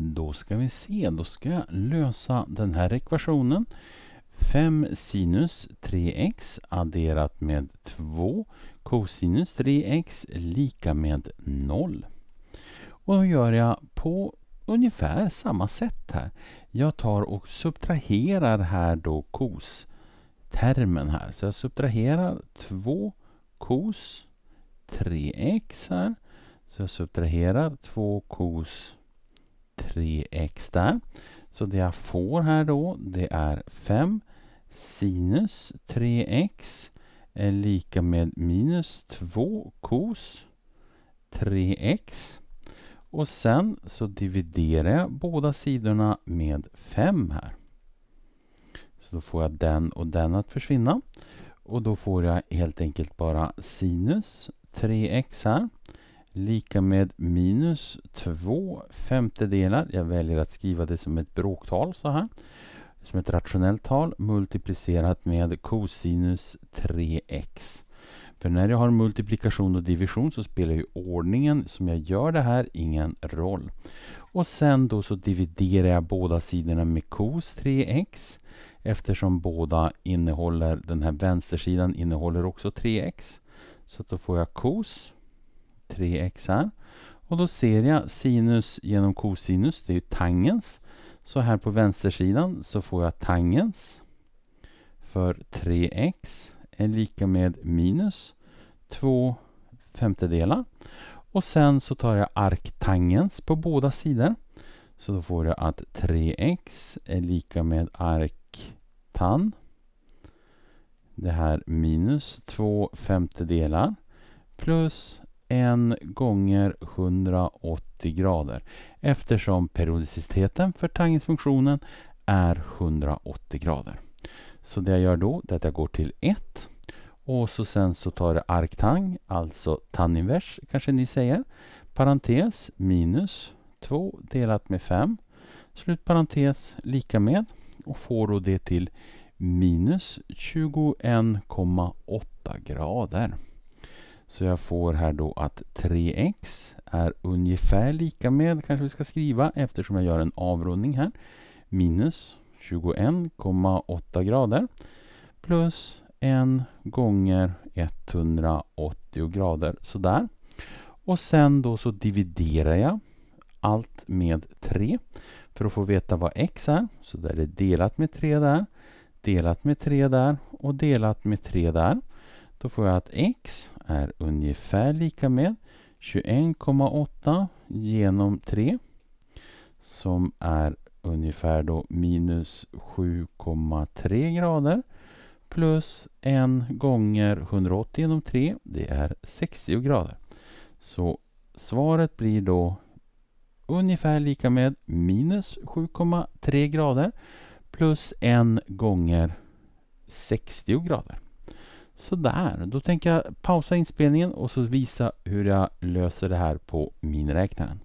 Då ska vi se, då ska jag lösa den här ekvationen. 5 sinus 3x adderat med 2 cosinus 3x lika med 0. Och då gör jag på ungefär samma sätt här. Jag tar och subtraherar här då cos-termen här. Så jag subtraherar 2 cos 3x här. Så jag subtraherar 2 cos 3x där. Så det jag får här då, det är 5 sinus 3x är lika med minus 2 cos 3x. Och sen så dividerar jag båda sidorna med 5 här. Så då får jag den och den att försvinna. Och då får jag helt enkelt bara sinus 3x här lika med minus två femtedelar. Jag väljer att skriva det som ett bråktal så här. Som ett rationellt tal multiplicerat med cosinus 3x. För när jag har multiplikation och division så spelar ju ordningen som jag gör det här ingen roll. Och sen då så dividerar jag båda sidorna med cos 3x eftersom båda innehåller, den här vänstersidan innehåller också 3x. Så då får jag cos 3xr. Och då ser jag sinus genom kosinus, det är ju tangens. Så här på vänstersidan så får jag tangens för 3x är lika med minus 2 femtedelar. Och sen så tar jag arktangens på båda sidor. Så då får jag att 3x är lika med arktan. Det här minus 2 femtedelar plus 1 gånger 180 grader eftersom periodiciteten för tangensfunktionen är 180 grader. Så det jag gör då är att jag går till 1 och så sen så tar jag arktang, alltså tanninvers kanske ni säger, parentes minus 2 delat med 5, slutparentes lika med och får då det till minus 21,8 grader. Så jag får här då att 3x är ungefär lika med, kanske vi ska skriva eftersom jag gör en avrundning här, minus 21,8 grader plus 1 gånger 180 grader, sådär. Och sen då så dividerar jag allt med 3 för att få veta vad x är. Så där är delat med 3 där, delat med 3 där och delat med 3 där. Då får jag att x är ungefär lika med 21,8 genom 3 som är ungefär då minus 7,3 grader plus 1 gånger 180 genom 3, det är 60 grader. Så svaret blir då ungefär lika med minus 7,3 grader plus 1 gånger 60 grader. Sådär, då tänker jag pausa inspelningen och så visa hur jag löser det här på miniräknaren.